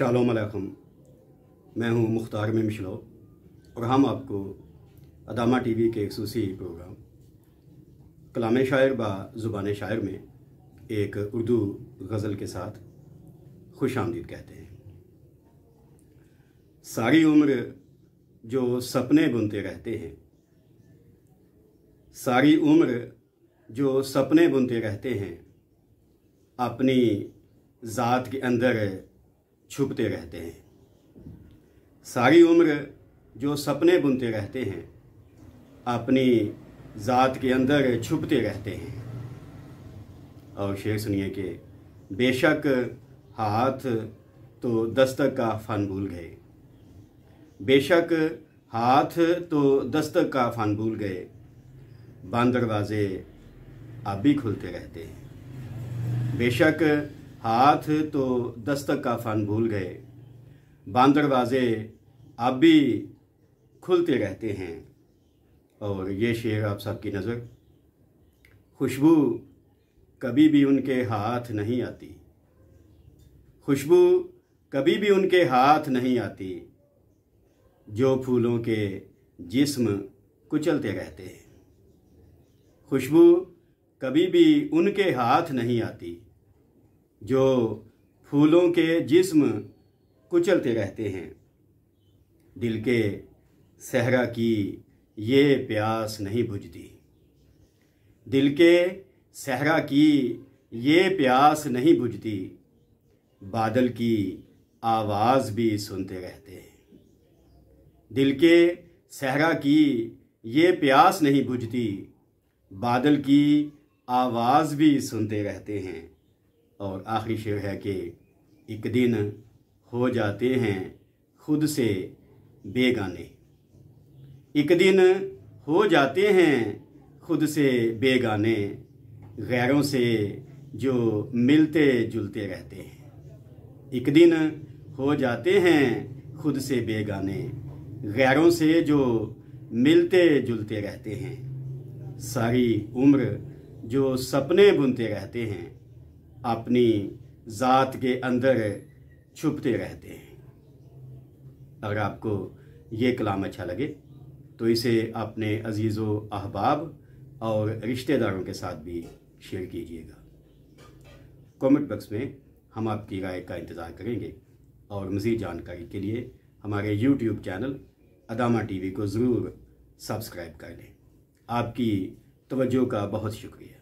shalom अलैकुम मैं हूं मुख्तार में मिशलो और हम आपको अदामा टीवी के एक सूसी प्रोग्राम कलाम शायर बा ज़ुबान शायर में एक उर्दू गज़ल के साथ खुश आमदीद कहते हैं सारी उम्र जो सपने बुनते रहते हैं सारी उम्र जो सपने बुनते रहते हैं अपनी ज़ात के अंदर छुपते रहते हैं सारी उम्र जो सपने बुनते रहते हैं अपनी ज़ात के अंदर छुपते रहते हैं और शेर सुनिए कि बेशक हाथ तो दस्तक का फन भूल गए बेशक हाथ तो दस्तक का फन भूल गए बंद दरवाजे अब भी खुलते रहते हैं बेशक हाथ तो दस्तक का फ़न भूल गए बांदरवाजे अब भी खुलते रहते हैं और ये शेर आप सबकी नज़र खुशबू कभी भी उनके हाथ नहीं आती खुशबू कभी भी उनके हाथ नहीं आती जो फूलों के जिस्म कुचलते रहते हैं खुशबू कभी भी उनके हाथ नहीं आती जो फूलों के जिस्म कुचलते रहते हैं दिल के सहरा की ये प्यास नहीं बुझती दिल के सहरा की ये प्यास नहीं बुझती बादल की आवाज़ भी सुनते रहते हैं दिल के सहरा की ये प्यास नहीं बुझती बादल की आवाज़ भी सुनते रहते हैं और आखिरी शेर है कि एक दिन हो जाते हैं खुद से बेगाने एक दिन हो जाते हैं खुद से बेगाने गैरों से जो मिलते जुलते रहते हैं एक दिन हो जाते हैं खुद से बेगाने गैरों से जो मिलते जुलते रहते हैं सारी उम्र जो सपने बुनते रहते हैं अपनी ज़ात के अंदर छुपते रहते हैं अगर आपको ये कलाम अच्छा लगे तो इसे अपने अजीज़ो अहबाब और रिश्तेदारों के साथ भी शेयर कीजिएगा कमेंट बॉक्स में हम आपकी राय का इंतज़ार करेंगे और मज़ीद जानकारी के लिए हमारे यूट्यूब चैनल अदामा टीवी को ज़रूर सब्सक्राइब कर लें आपकी तवज्जो का बहुत शुक्रिया